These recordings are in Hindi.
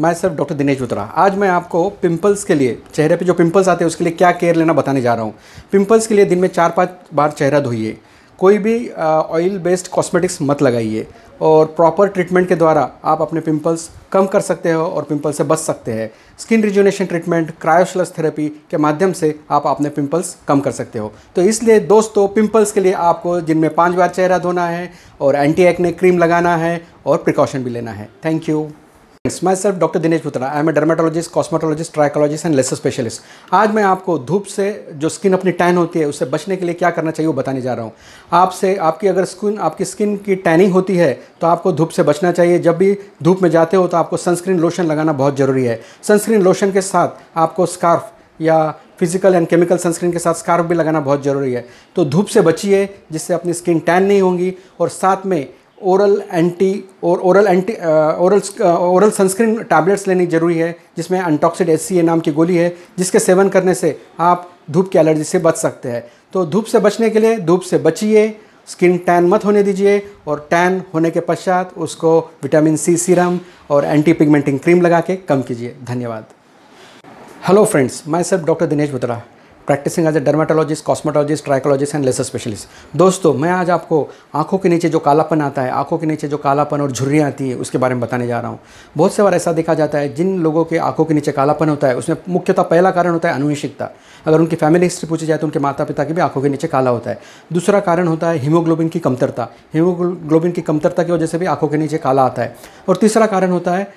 मैं सर डॉक्टर दिनेश बुत्रा आज मैं आपको पिंपल्स के लिए चेहरे पे जो पिंपल्स आते हैं उसके लिए क्या केयर लेना बताने जा रहा हूँ पिंपल्स के लिए दिन में चार पाँच बार चेहरा धोइए कोई भी ऑयल बेस्ड कॉस्मेटिक्स मत लगाइए और प्रॉपर ट्रीटमेंट के द्वारा आप अपने पिंपल्स कम कर सकते हो और पिम्पल्स से बच सकते हैं स्किन रिजुनेशन ट्रीटमेंट क्रायोशलस थेरेपी के माध्यम से आप अपने पिंपल्स कम कर सकते हो तो इसलिए दोस्तों पिंपल्स के लिए आपको दिन में पाँच बार चेहरा धोना है और एंटी एक्ने क्रीम लगाना है और प्रिकॉशन भी लेना है thank you friends my doctor Dinesh Putra I am a dermatologist cosmetologist trichologist and laser specialist आज मैं आपको धूप से जो स्किन अपनी टैन होती है उससे बचने के लिए क्या करना चाहिए वो बताने जा रहा हूँ आपसे आपकी अगर स्किन आपकी स्किन की टैनिंग होती है तो आपको धूप से बचना चाहिए जब भी धूप में जाते हो तो आपको सनस्क्रीन लोशन लगाना बहुत ज़रूरी है सनस्क्रीन लोशन के साथ आपको स्कार्फ़ या फिजिकल एंड केमिकल सनस्क्रीन के साथ स्कार्फ भी लगाना बहुत ज़रूरी है तो धूप से बचिए जिससे अपनी स्किन टैन नहीं होगी और साथ में ओरल एंटी और oral anti oral oral sunscreen tablets लेनी जरूरी है जिसमें अनटॉक्सिड एस नाम की गोली है जिसके सेवन करने से आप धूप की एलर्जी से बच सकते हैं तो धूप से बचने के लिए धूप से बचिए स्किन टैन मत होने दीजिए और टैन होने के पश्चात उसको विटामिन सी सीरम और एंटी पिगमेंटिंग क्रीम लगा के कम कीजिए धन्यवाद हेलो फ्रेंड्स मैं sir doctor Dinesh Butra practising as a dermatologist cosmetologist trichologist and laser specialist दोस्तों मैं आज आपको आंखों के नीचे जो कालापन आता है आंखों के नीचे जो कालापन और झुर्रियाँ आती है उसके बारे में बताने जा रहा हूँ बहुत से बार ऐसा देखा जाता है जिन लोगों के आंखों के नीचे कालापन होता है उसमें मुख्यतः पहला कारण होता है अनुवंशिकता अगर उनकी फैमिली हिस्ट्री पूछी जाए तो उनके माता पिता की भी आंखों के नीचे काला होता है दूसरा कारण होता है हीमोग्लोबिन की कमतरता हीमोग्लोबिन की कमतरता की वजह से भी आंखों के नीचे काला आता है और तीसरा कारण होता है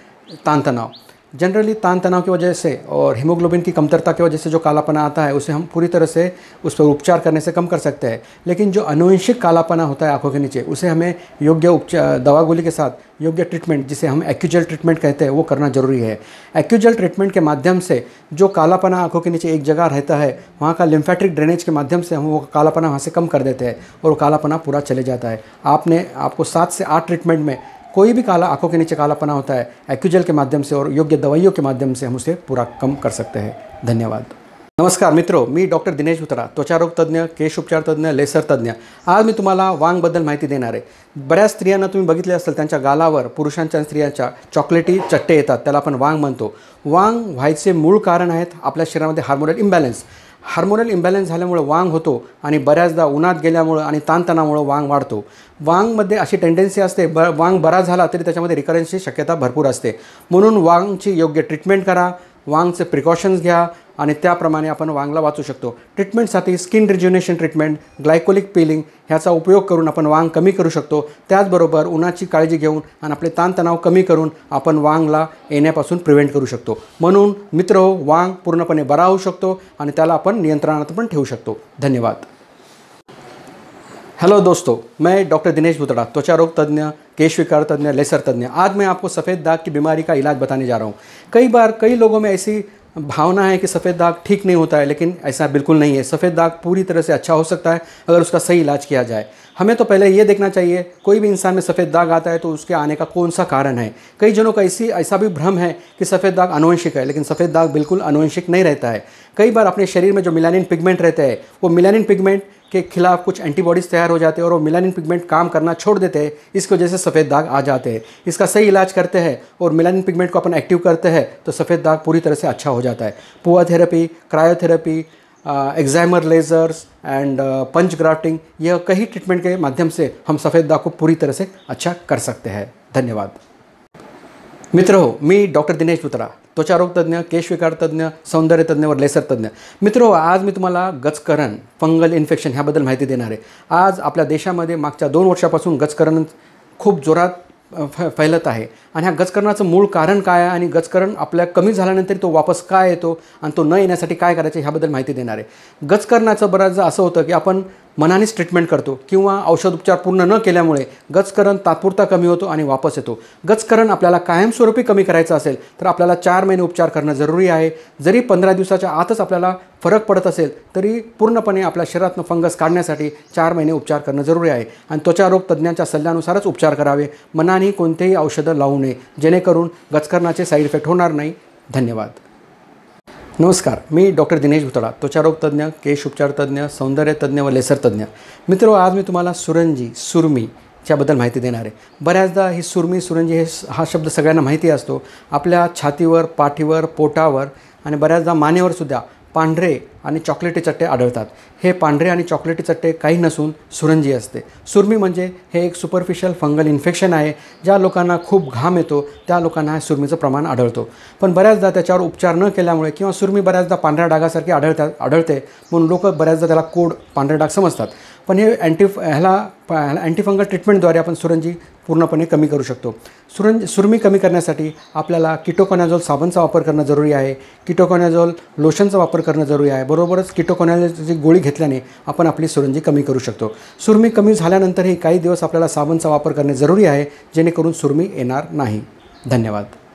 तान तनाव जनरली तान तनाव की वजह से और हीमोग्लोबिन की कमतरता की वजह से जो कालापना आता है उसे हम पूरी तरह से उस पर उपचार करने से कम कर सकते हैं लेकिन जो अनुवंशिक कालापना होता है आंखों के नीचे उसे हमें योग्य उपचार दवा गोली के साथ योग्य ट्रीटमेंट जिसे हम एक्यूजल ट्रीटमेंट कहते हैं वो करना जरूरी है एक्यूजल ट्रीटमेंट के माध्यम से जो कालापना आंखों के नीचे एक जगह रहता है वहाँ का लिम्फेटिक ड्रेनेज के माध्यम से हम वो कालापना वहाँ से कम कर देते हैं और वो कालापना पूरा चले जाता है आपने आपको सात से आठ ट्रीटमेंट में कोई भी काला आंखों के नीचे कालापना होता है एक्यूजल के माध्यम से और योग्य दवाइयों के माध्यम से हम उसे पूरा कम कर सकते हैं धन्यवाद नमस्कार मित्रों मी डॉक्टर दिनेश उतरा त्वचारोग तज्ज्ञ केश उपचार तज्ज्ञ लेसर तज्ज्ञ आज मी तुम्हाला वांगबद्दल माहिती देणार आहे बऱ्याच स्त्रियांना तुम्ही बघितले असेल त्यांच्या गालावर पुरुषांच्या स्त्रियांच्या चॉकलेटी चट्टे येतात त्याला आपण वांग म्हणतो वांग व्हायचे मूळ कारण आहेत आपल्या शरीरामध्ये हार्मोनल इम्बॅलन्स हार्मोनल इम्बॅलन्स झाल्यामुळे वांग होतो आणि बऱ्याचदा उन्हात गेल्यामुळं आणि ताणतणामुळं वांग वाढतो वांगमध्ये अशी टेंडन्सी असते ब वांग बरा झाला तरी त्याच्यामध्ये रिकरन्सची शक्यता भरपूर असते म्हणून वांगची योग्य ट्रीटमेंट करा वांगचे प्रिकॉशन्स घ्या आणि त्याप्रमाणे आपण वांगला वाचू शकतो ट्रीटमेंटसाठी स्किन रिज्युनेशन ट्रीटमेंट ग्लायकोलिक पिलिंग ह्याचा उपयोग करून आपण वांग कमी करू शकतो त्याचबरोबर उन्हाची काळजी घेऊन आणि आपले ताणतणाव कमी करून आपण वांगला येण्यापासून प्रिव्हेंट करू शकतो म्हणून मित्र वांग पूर्णपणे बरा होऊ शकतो आणि त्याला आपण नियंत्रणात पण ठेवू शकतो धन्यवाद हॅलो दोस्तो मैं डॉक्टर दिनेश बुतड़ा त्वचा तज्ज्ञ केश विकार तज्ञ लेसर तज्ञ आज मैं आपको सफ़ेद दाग की बीमारी का इलाज बताने जा रहा हूँ कई बार कई लोगों में ऐसी भावना है कि सफ़ेद दाग ठीक नहीं होता है लेकिन ऐसा बिल्कुल नहीं है सफ़ेद दाग पूरी तरह से अच्छा हो सकता है अगर उसका सही इलाज किया जाए हमें तो पहले ये देखना चाहिए कोई भी इंसान में सफ़ेद दाग आता है तो उसके आने का कौन सा कारण है कई जनों का इसी ऐसा भी भ्रम है कि सफ़ेद दाग अनुवंशिक है लेकिन सफ़ेद दाग बिल्कुल अनुवंशिक नहीं रहता है कई बार अपने शरीर में जो मिलानिन पिगमेंट रहता है वो मिलानिन पिगमेंट के खिलाफ कुछ एंटीबॉडीज़ तैयार हो जाते हैं और वो मिलानिन पिगमेंट काम करना छोड़ देते हैं इसकी वजह से सफ़ेद दाग आ जाते हैं इसका सही इलाज करते हैं और मिलानिन पिगमेंट को अपन एक्टिव करते हैं तो सफ़ेद दाग पूरी तरह से अच्छा हो जाता है पुआ therapy cryotherapy excimer lasers and punch grafting यह कई ट्रीटमेंट के माध्यम से हम सफ़ेद दाग को पूरी तरह से अच्छा कर सकते हैं धन्यवाद मित्रों मी डॉक्टर दिनेश पुत्रा त्वचारोग तज्ज्ञ केशविकार तज्ज्ञ सौंदर्य तज्ज्ञ व लेसर तज्ज्ञ मित्रो आज मी तुम्हाला गचकरण फंगल इन्फेक्शन ह्याबद्दल माहिती देणार आहे आज आपल्या देशामध्ये मागच्या दोन वर्षापासून गचकरण खूप जोरात फ फैलत आहे आणि ह्या गजकरणाचं मूळ कारण काय आहे आणि गजकरण आपल्या कमी झाल्यानंतर तो वापस काय येतो आणि तो न येण्यासाठी काय करायचं ह्याबद्दल माहिती देणार आहे गजकरणाचं बऱ्याचदा असं होतं की आपण मनानेच ट्रीटमेंट करतो किंवा औषधोपचार पूर्ण न केल्यामुळे गजकरण तात्पुरता कमी होतो आणि वापस येतो गजकरण आपल्याला कायमस्वरूपी कमी करायचं असेल तर आपल्याला चार महिने उपचार करणं जरुरी आहे जरी पंधरा दिवसाच्या आतच आपल्याला फरक पडत असेल तरी पूर्णपणे आपल्या शरीरातनं फंगस काढण्यासाठी चार महिने उपचार करणं जरुरी आहे आणि त्वचारोग तज्ज्ञांच्या सल्ल्यानुसारच उपचार करावे मनाने कोणतेही औषधं लावू नये जेणेकरून गचकरणाचे साईड इफेक्ट होणार नाही धन्यवाद नमस्कार मी डॉक्टर दिनेश भुतळा त्वचारोग तज्ज्ञ केश उपचार तज्ज्ञ सौंदर्यतज्ञ व लेसर तज्ज्ञ मित्र आज मी तुम्हाला सुरंजी सुरमी याबद्दल माहिती देणार आहे बऱ्याचदा ही सुरमी सुरंजी हे हा शब्द सगळ्यांना माहिती असतो आपल्या छातीवर पाठीवर पोटावर आणि बऱ्याचदा मानेवर सुद्धा पांढरे आणि चॉकलेटी चट्टे आढळतात हे पांढरे आणि चॉकलेटी चट्टे काही नसून सुरंजी असते सुरमी म्हणजे हे एक सुपरफिशियल फंगल इन्फेक्शन आहे ज्या लोकांना खूप घाम येतो त्या लोकांना सुरमीचं प्रमाण आढळतो पण बऱ्याचदा त्याच्यावर उपचार न केल्यामुळे किंवा सुरमी बऱ्याचदा पांढऱ्या डागासारखी आढळतात आढळते म्हणून लोक बऱ्याचदा त्याला कोड पांढरे डाग समजतात पण हे अँटी ह्याला ह्याला अँटीफंगल ट्रीटमेंटद्वारे आपण सुरंजी पूर्णपणे कमी करू शकतो सुरंज सुरमी कमी करण्यासाठी आपल्याला किटोकॉनॅझोल साबणचा वापर करणं जरुरी आहे किटोकॉनॅझोल लोशनचा वापर करणं जरुरी आहे बरोबरच किटोकोनॅलची गोळी घेतल्याने आपण आपली सुरंजी कमी करू शकतो सुरमी कमी झाल्यानंतरही काही दिवस आपल्याला साबणचा वापर करणे जरुरी आहे जेणेकरून सुरमी येणार नाही धन्यवाद